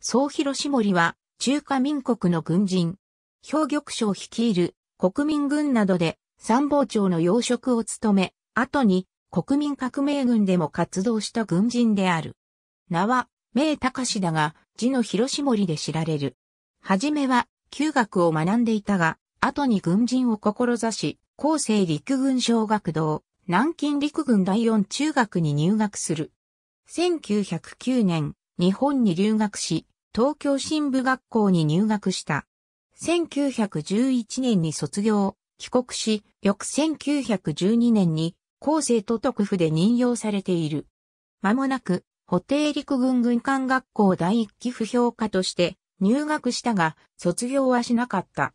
総広し森は、中華民国の軍人。兵玉将率いる国民軍などで参謀長の要職を務め、後に国民革命軍でも活動した軍人である。名は、名隆だが、字の広し森で知られる。はじめは、旧学を学んでいたが、後に軍人を志し、後世陸軍小学堂、南京陸軍第四中学に入学する。1909年、日本に留学し、東京新部学校に入学した。1911年に卒業、帰国し、翌1912年に、後世都督府で任用されている。間もなく、補定陸軍軍艦学校第一期不評科として入学したが、卒業はしなかった。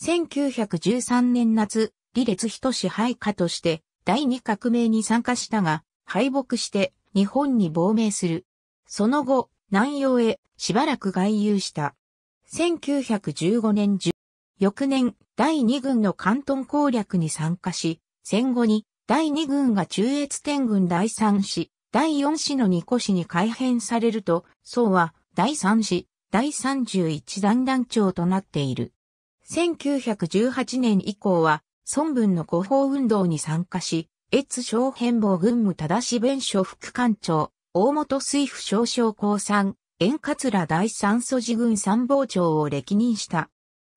1913年夏、李烈人支配下として第二革命に参加したが、敗北して日本に亡命する。その後、南洋へしばらく外遊した。1915年10、翌年、第2軍の関東攻略に参加し、戦後に第2軍が中越天軍第3師、第4師の2個師に改編されると、宋は第3師、第31団団長となっている。1918年以降は、孫文の後方運動に参加し、越小変貌軍務正し弁所副官長、大本水府少将高参、円桂第三素寺軍参謀長を歴任した。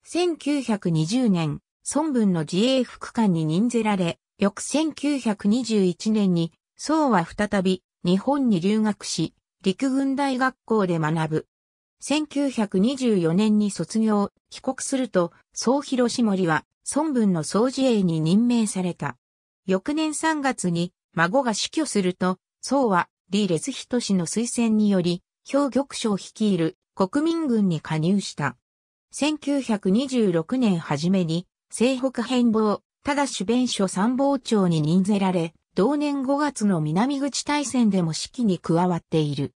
1920年、孫文の自衛副官に任ぜられ、翌1921年に、宋は再び日本に留学し、陸軍大学校で学ぶ。1924年に卒業、帰国すると、宋広し森は、孫文の総自衛に任命された。翌年3月に、孫が死去すると、宋は李烈仁の推薦により、兵玉将率いる国民軍に加入した。1926年初めに、西北変貌、ただ主弁所参謀長に任ぜられ、同年5月の南口大戦でも指揮に加わっている。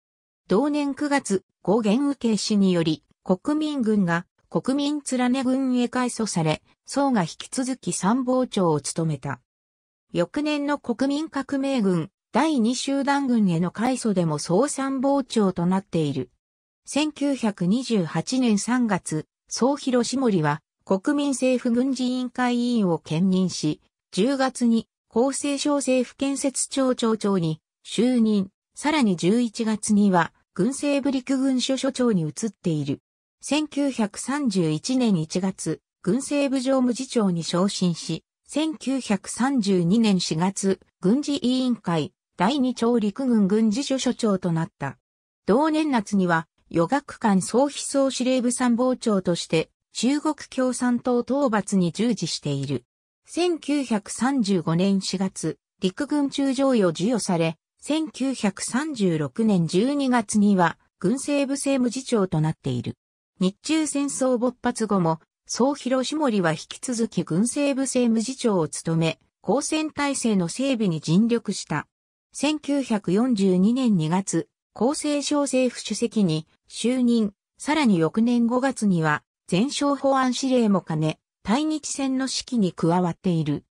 同年9月、五元受け氏により、国民軍が国民連ね軍へ改組され、宋が引き続き参謀長を務めた。翌年の国民革命軍、第2集団軍への改祖でも総参謀長となっている。1928年3月、総広志森は国民政府軍事委員会委員を兼任し、10月に厚生省政府建設庁庁長に就任、さらに11月には軍政部陸軍所所長に移っている。1931年1月、軍政部常務次長に昇進し、1932年4月、軍事委員会、第二朝陸軍軍事所所長となった。同年夏には、与学館総秘総司令部参謀長として、中国共産党討伐に従事している。1935年4月、陸軍中将を授与され、1936年12月には、軍政部政務次長となっている。日中戦争勃発後も、総広下森は引き続き軍政部政務次長を務め、交戦体制の整備に尽力した。1942年2月、厚生省政府主席に就任、さらに翌年5月には、全省保安司令も兼ね、対日戦の指揮に加わっている。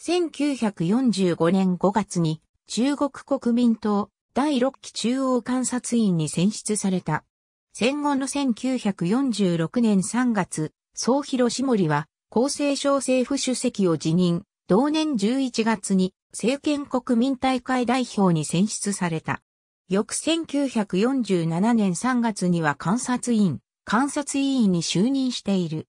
1945年5月に、中国国民党第6期中央監察院に選出された。戦後の1946年3月、総広志森は、厚生省政府主席を辞任、同年11月に政権国民大会代表に選出された。翌1947年3月には観察員、観察委員に就任している。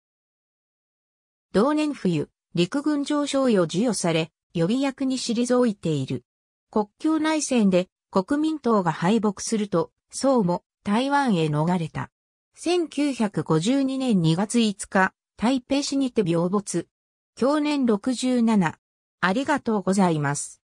同年冬、陸軍上昇を授与され、予備役に退いている。国境内戦で国民党が敗北すると、宋も台湾へ逃れた。1952年2月5日、台北市にて病没。去年67、ありがとうございます。